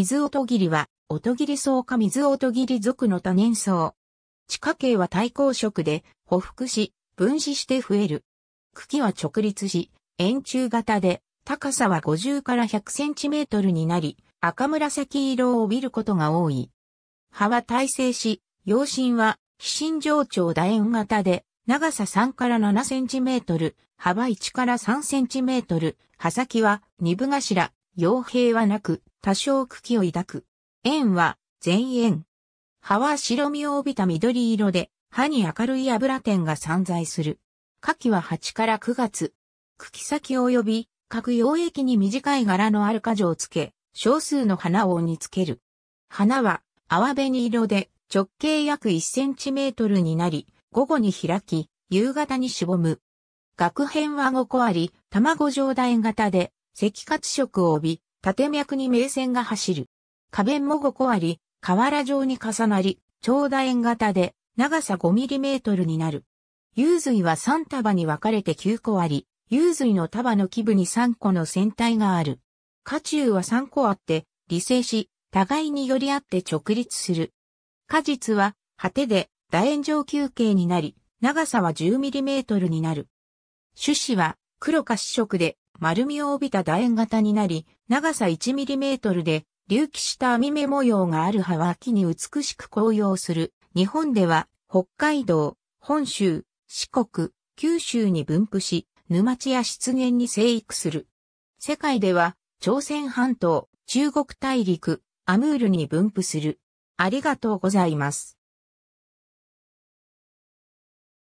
水音切りは、音切り草か水音切り属の多年草。地下茎は対抗色で、補服し、分子して増える。茎は直立し、円柱型で、高さは50から100センチメートルになり、赤紫色を帯びることが多い。葉は耐性し、葉心は、非心上長楕円型で、長さ3から7センチメートル、幅1から3センチメートル、葉先は二分頭、傭兵はなく、多少茎を抱く。円は、全円。葉は白みを帯びた緑色で、葉に明るい油点が散在する。花期は8から9月。茎先及び、各溶液に短い柄のある花女をつけ、少数の花を煮つける。花は、泡紅色で、直径約1センチメートルになり、午後に開き、夕方にしぼむ。学編は5個あり、卵状大型で、赤褐色を帯び、縦脈に名線が走る。花弁も5個あり、河原状に重なり、長楕円型で、長さ5トルになる。幽髄は3束に分かれて9個あり、幽髄の束の基部に3個の線体がある。下中は3個あって、理性し、互いに寄り合って直立する。果実は、果てで、楕円状球形になり、長さは1 0トルになる。種子は、黒か紫色で、丸みを帯びた楕円型になり、長さ 1mm で隆起した網目模様がある葉は木に美しく紅葉する。日本では北海道、本州、四国、九州に分布し、沼地や湿原に生育する。世界では朝鮮半島、中国大陸、アムールに分布する。ありがとうございます。